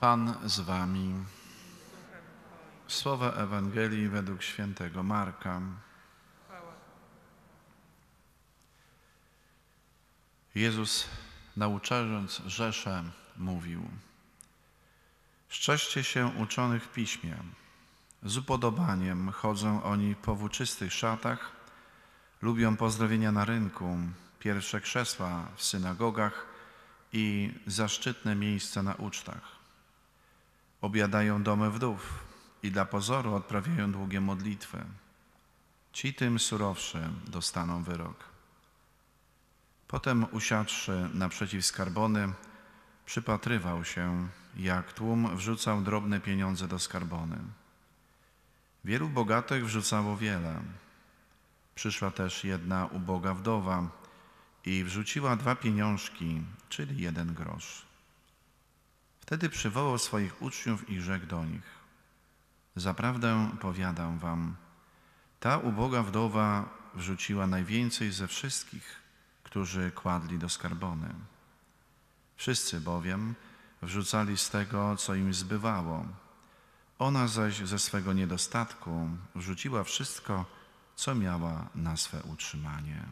Pan z wami. Słowa Ewangelii według świętego Marka. Jezus, nauczając Rzeszę, mówił: Szczęście się uczonych w piśmie. Z upodobaniem chodzą oni po włóczystych szatach, lubią pozdrowienia na rynku, pierwsze krzesła w synagogach i zaszczytne miejsca na ucztach Obiadają domy wdów i dla pozoru odprawiają długie modlitwy. Ci tym surowszy dostaną wyrok. Potem usiadłszy naprzeciw skarbony, przypatrywał się, jak tłum wrzucał drobne pieniądze do skarbony. Wielu bogatych wrzucało wiele. Przyszła też jedna uboga wdowa i wrzuciła dwa pieniążki, czyli jeden grosz. Wtedy przywołał swoich uczniów i rzekł do nich: Zaprawdę powiadam wam, ta uboga wdowa wrzuciła najwięcej ze wszystkich, którzy kładli do skarbony. Wszyscy bowiem wrzucali z tego, co im zbywało. Ona zaś ze swego niedostatku wrzuciła wszystko, co miała na swe utrzymanie.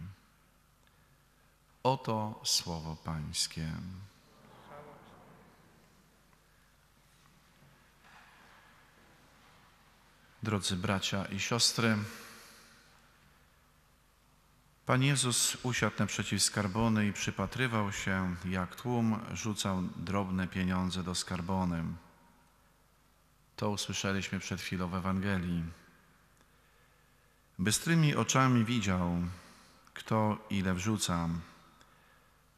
Oto słowo Pańskie. drodzy bracia i siostry. Pan Jezus usiadł naprzeciw skarbony i przypatrywał się, jak tłum rzucał drobne pieniądze do skarbony. To usłyszeliśmy przed chwilą w Ewangelii. Bystrymi oczami widział, kto ile wrzuca,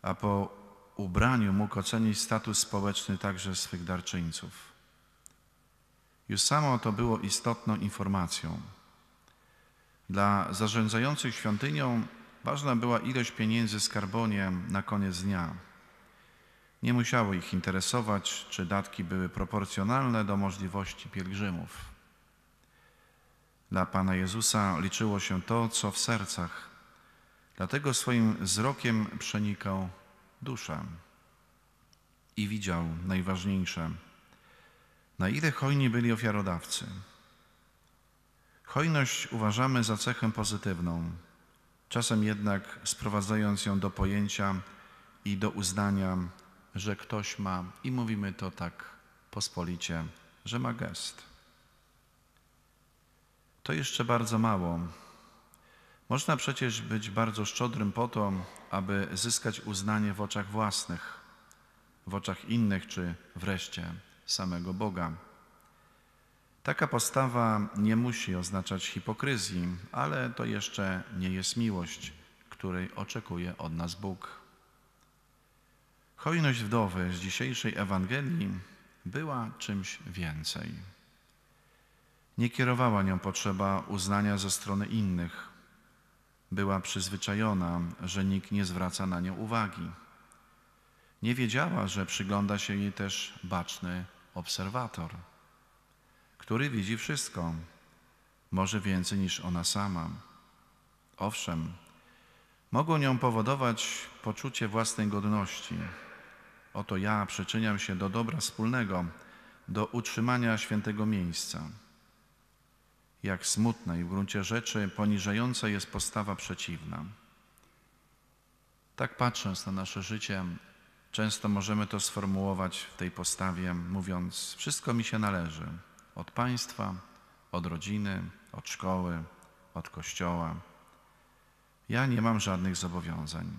a po ubraniu mógł ocenić status społeczny także swych darczyńców. Już samo to było istotną informacją. Dla zarządzających świątynią ważna była ilość pieniędzy skarbonie na koniec dnia. Nie musiało ich interesować, czy datki były proporcjonalne do możliwości pielgrzymów. Dla Pana Jezusa liczyło się to, co w sercach. Dlatego swoim wzrokiem przenikał duszę i widział najważniejsze – na ile hojni byli ofiarodawcy? Hojność uważamy za cechę pozytywną, czasem jednak sprowadzając ją do pojęcia i do uznania, że ktoś ma, i mówimy to tak pospolicie, że ma gest. To jeszcze bardzo mało. Można przecież być bardzo szczodrym po to, aby zyskać uznanie w oczach własnych, w oczach innych czy wreszcie samego Boga. Taka postawa nie musi oznaczać hipokryzji, ale to jeszcze nie jest miłość, której oczekuje od nas Bóg. Hojność wdowy z dzisiejszej Ewangelii była czymś więcej. Nie kierowała nią potrzeba uznania ze strony innych. Była przyzwyczajona, że nikt nie zwraca na nią uwagi. Nie wiedziała, że przygląda się jej też baczny obserwator, który widzi wszystko, może więcej niż ona sama. Owszem, mogą nią powodować poczucie własnej godności. Oto ja przyczyniam się do dobra wspólnego, do utrzymania świętego miejsca. Jak smutna i w gruncie rzeczy poniżająca jest postawa przeciwna. Tak patrząc na nasze życie, Często możemy to sformułować w tej postawie, mówiąc: Wszystko mi się należy od państwa, od rodziny, od szkoły, od kościoła. Ja nie mam żadnych zobowiązań.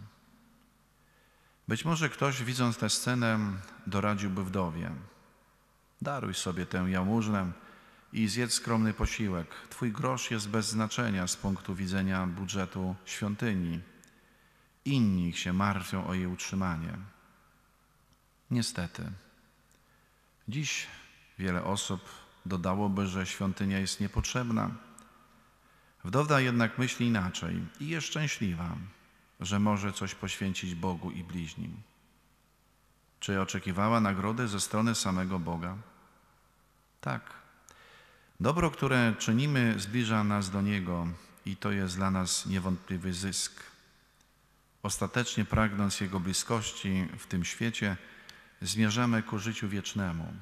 Być może ktoś, widząc tę scenę, doradziłby wdowie: Daruj sobie tę jałmużnę i zjedz skromny posiłek. Twój grosz jest bez znaczenia z punktu widzenia budżetu świątyni. Inni się martwią o jej utrzymanie. Niestety, dziś wiele osób dodałoby, że świątynia jest niepotrzebna. Wdowa jednak myśli inaczej i jest szczęśliwa, że może coś poświęcić Bogu i bliźnim. Czy oczekiwała nagrody ze strony samego Boga? Tak. Dobro, które czynimy, zbliża nas do Niego i to jest dla nas niewątpliwy zysk. Ostatecznie pragnąc Jego bliskości w tym świecie, zmierzamy ku życiu wiecznemu.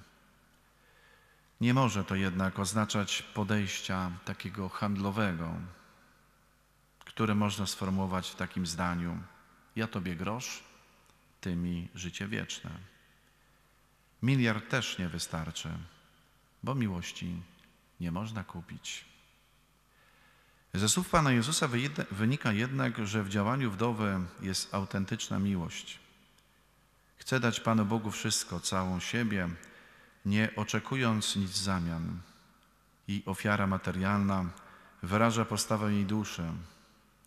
Nie może to jednak oznaczać podejścia takiego handlowego, które można sformułować w takim zdaniu: Ja tobie grosz, ty mi życie wieczne. Miliard też nie wystarczy, bo miłości nie można kupić. Ze słów Pana Jezusa wynika jednak, że w działaniu wdowy jest autentyczna miłość. Chcę dać Panu Bogu wszystko, całą siebie, nie oczekując nic w zamian. I ofiara materialna wyraża postawę jej duszy.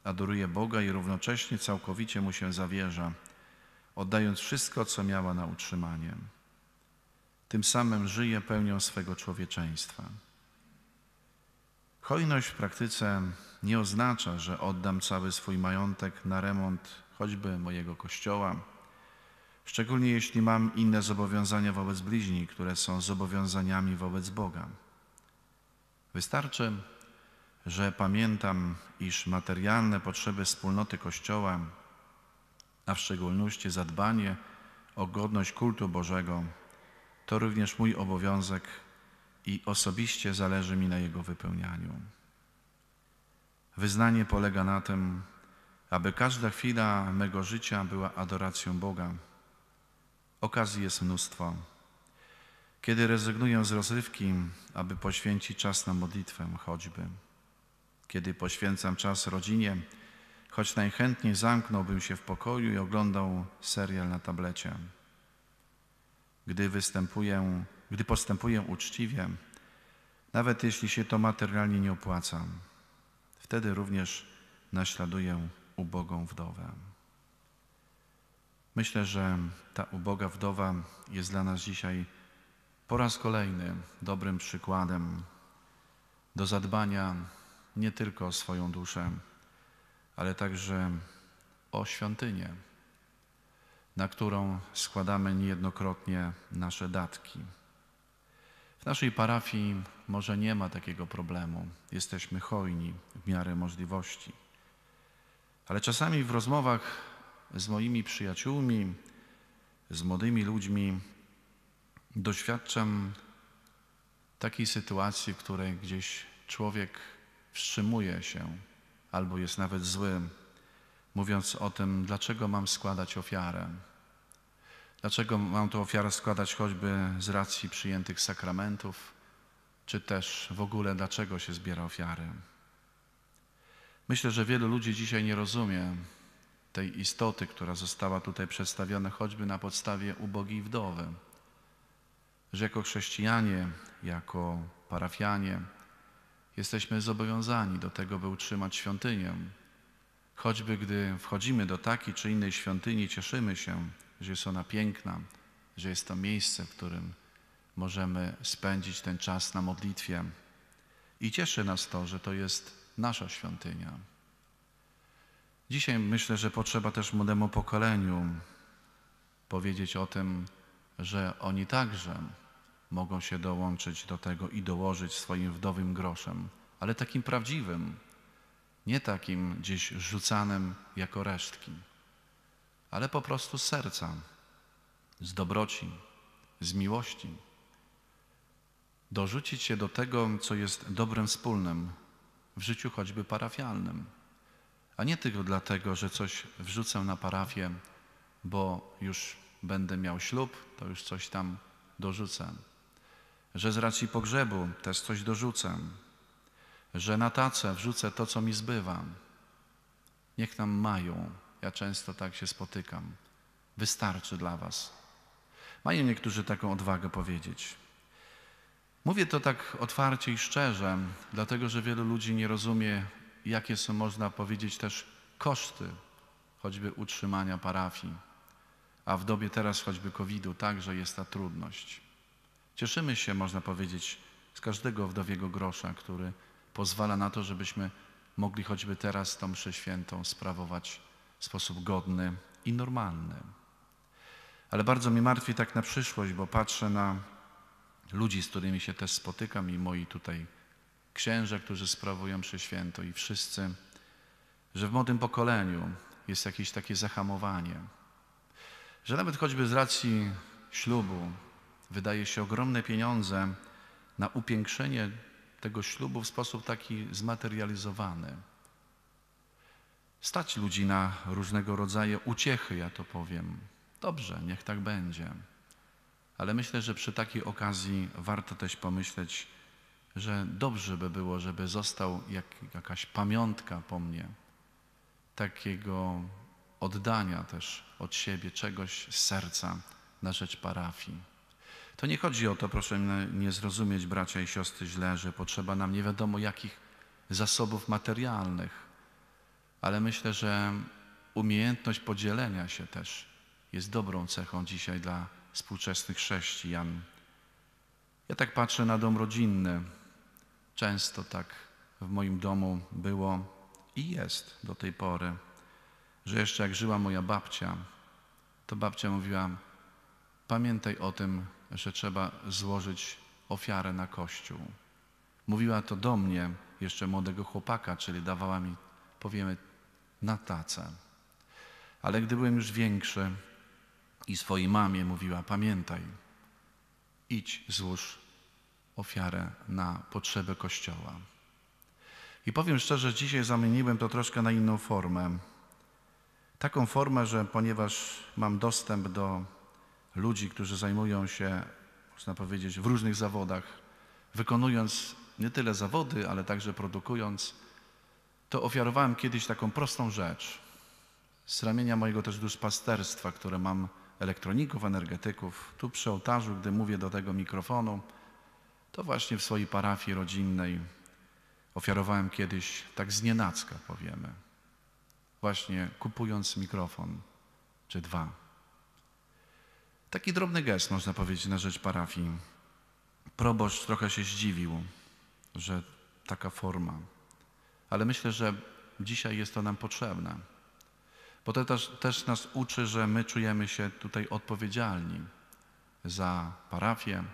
Adoruje Boga i równocześnie całkowicie Mu się zawierza, oddając wszystko, co miała na utrzymanie. Tym samym żyje pełnią swego człowieczeństwa. Hojność w praktyce nie oznacza, że oddam cały swój majątek na remont choćby mojego kościoła, Szczególnie jeśli mam inne zobowiązania wobec bliźni, które są zobowiązaniami wobec Boga. Wystarczy, że pamiętam, iż materialne potrzeby wspólnoty Kościoła, a w szczególności zadbanie o godność kultu Bożego, to również mój obowiązek i osobiście zależy mi na jego wypełnianiu. Wyznanie polega na tym, aby każda chwila mego życia była adoracją Boga Okazji jest mnóstwo. Kiedy rezygnuję z rozrywki, aby poświęcić czas na modlitwę choćby. Kiedy poświęcam czas rodzinie, choć najchętniej zamknąłbym się w pokoju i oglądał serial na tablecie. Gdy występuję, gdy postępuję uczciwie, nawet jeśli się to materialnie nie opłaca, wtedy również naśladuję ubogą wdowę. Myślę, że ta uboga wdowa jest dla nas dzisiaj po raz kolejny dobrym przykładem do zadbania nie tylko o swoją duszę, ale także o świątynię, na którą składamy niejednokrotnie nasze datki. W naszej parafii może nie ma takiego problemu. Jesteśmy hojni w miarę możliwości. Ale czasami w rozmowach z moimi przyjaciółmi, z młodymi ludźmi, doświadczam takiej sytuacji, w której gdzieś człowiek wstrzymuje się albo jest nawet zły, mówiąc o tym, dlaczego mam składać ofiarę. Dlaczego mam tę ofiarę składać choćby z racji przyjętych sakramentów, czy też w ogóle dlaczego się zbiera ofiary? Myślę, że wielu ludzi dzisiaj nie rozumie, tej istoty, która została tutaj przedstawiona choćby na podstawie ubogiej wdowy. Że jako chrześcijanie, jako parafianie jesteśmy zobowiązani do tego, by utrzymać świątynię. Choćby gdy wchodzimy do takiej czy innej świątyni, cieszymy się, że jest ona piękna, że jest to miejsce, w którym możemy spędzić ten czas na modlitwie. I cieszy nas to, że to jest nasza świątynia. Dzisiaj myślę, że potrzeba też młodemu pokoleniu powiedzieć o tym, że oni także mogą się dołączyć do tego i dołożyć swoim wdowym groszem, ale takim prawdziwym, nie takim gdzieś rzucanym jako resztki, ale po prostu z serca, z dobroci, z miłości. Dorzucić się do tego, co jest dobrem wspólnym w życiu choćby parafialnym. A nie tylko dlatego, że coś wrzucę na parafię, bo już będę miał ślub, to już coś tam dorzucę. Że z racji pogrzebu też coś dorzucę. Że na tacę wrzucę to, co mi zbywa. Niech nam mają. Ja często tak się spotykam. Wystarczy dla Was. Mają niektórzy taką odwagę powiedzieć. Mówię to tak otwarcie i szczerze, dlatego że wielu ludzi nie rozumie jakie są, można powiedzieć, też koszty choćby utrzymania parafii, a w dobie teraz choćby COVID-u także jest ta trudność. Cieszymy się, można powiedzieć, z każdego wdowiego grosza, który pozwala na to, żebyśmy mogli choćby teraz tą mszę świętą sprawować w sposób godny i normalny. Ale bardzo mi martwi tak na przyszłość, bo patrzę na ludzi, z którymi się też spotykam i moi tutaj księża, którzy sprawują przyświęto i wszyscy, że w młodym pokoleniu jest jakieś takie zahamowanie, że nawet choćby z racji ślubu wydaje się ogromne pieniądze na upiększenie tego ślubu w sposób taki zmaterializowany. Stać ludzi na różnego rodzaju uciechy, ja to powiem. Dobrze, niech tak będzie. Ale myślę, że przy takiej okazji warto też pomyśleć, że dobrze by było, żeby został jak, jakaś pamiątka po mnie, takiego oddania też od siebie czegoś z serca na rzecz parafii. To nie chodzi o to, proszę nie zrozumieć bracia i siostry źle, że potrzeba nam nie wiadomo jakich zasobów materialnych, ale myślę, że umiejętność podzielenia się też jest dobrą cechą dzisiaj dla współczesnych chrześcijan. Ja tak patrzę na dom rodzinny. Często tak w moim domu było i jest do tej pory, że jeszcze jak żyła moja babcia, to babcia mówiła: Pamiętaj o tym, że trzeba złożyć ofiarę na kościół. Mówiła to do mnie, jeszcze młodego chłopaka, czyli dawała mi, powiemy, na tacę. Ale gdy byłem już większy i swojej mamie mówiła: Pamiętaj, idź, złóż ofiarę na potrzeby Kościoła. I powiem szczerze, dzisiaj zamieniłem to troszkę na inną formę. Taką formę, że ponieważ mam dostęp do ludzi, którzy zajmują się, można powiedzieć, w różnych zawodach, wykonując nie tyle zawody, ale także produkując, to ofiarowałem kiedyś taką prostą rzecz. Z ramienia mojego też duszpasterstwa, które mam elektroników, energetyków, tu przy ołtarzu, gdy mówię do tego mikrofonu, to właśnie w swojej parafii rodzinnej ofiarowałem kiedyś, tak znienacka powiemy, właśnie kupując mikrofon czy dwa. Taki drobny gest, można powiedzieć, na rzecz parafii. Proboszcz trochę się zdziwił, że taka forma. Ale myślę, że dzisiaj jest to nam potrzebne. Bo to też, też nas uczy, że my czujemy się tutaj odpowiedzialni za parafię,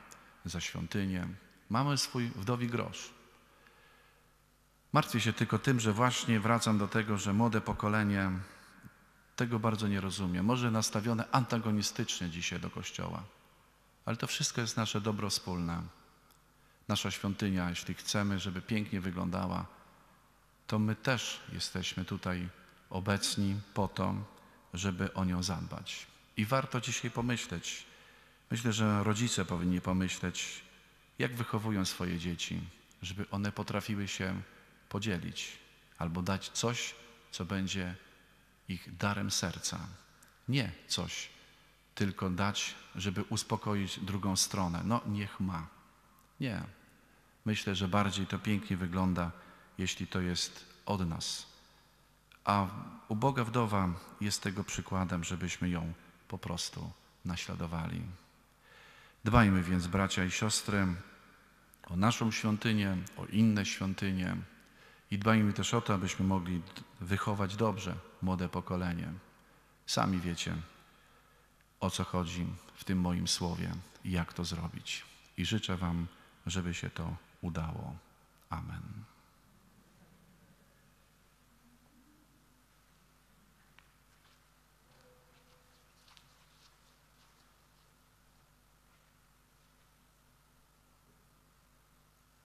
za świątynię, Mamy swój wdowi grosz. Martwię się tylko tym, że właśnie wracam do tego, że młode pokolenie tego bardzo nie rozumie. Może nastawione antagonistycznie dzisiaj do Kościoła. Ale to wszystko jest nasze dobro wspólne. Nasza świątynia, jeśli chcemy, żeby pięknie wyglądała, to my też jesteśmy tutaj obecni po to, żeby o nią zadbać. I warto dzisiaj pomyśleć. Myślę, że rodzice powinni pomyśleć, jak wychowują swoje dzieci, żeby one potrafiły się podzielić albo dać coś, co będzie ich darem serca. Nie coś, tylko dać, żeby uspokoić drugą stronę. No, niech ma. Nie. Myślę, że bardziej to pięknie wygląda, jeśli to jest od nas. A uboga wdowa jest tego przykładem, żebyśmy ją po prostu naśladowali. Dbajmy więc, bracia i siostry, o naszą świątynię, o inne świątynie i dbajmy też o to, abyśmy mogli wychować dobrze młode pokolenie. Sami wiecie, o co chodzi w tym moim słowie i jak to zrobić. I życzę Wam, żeby się to udało. Amen.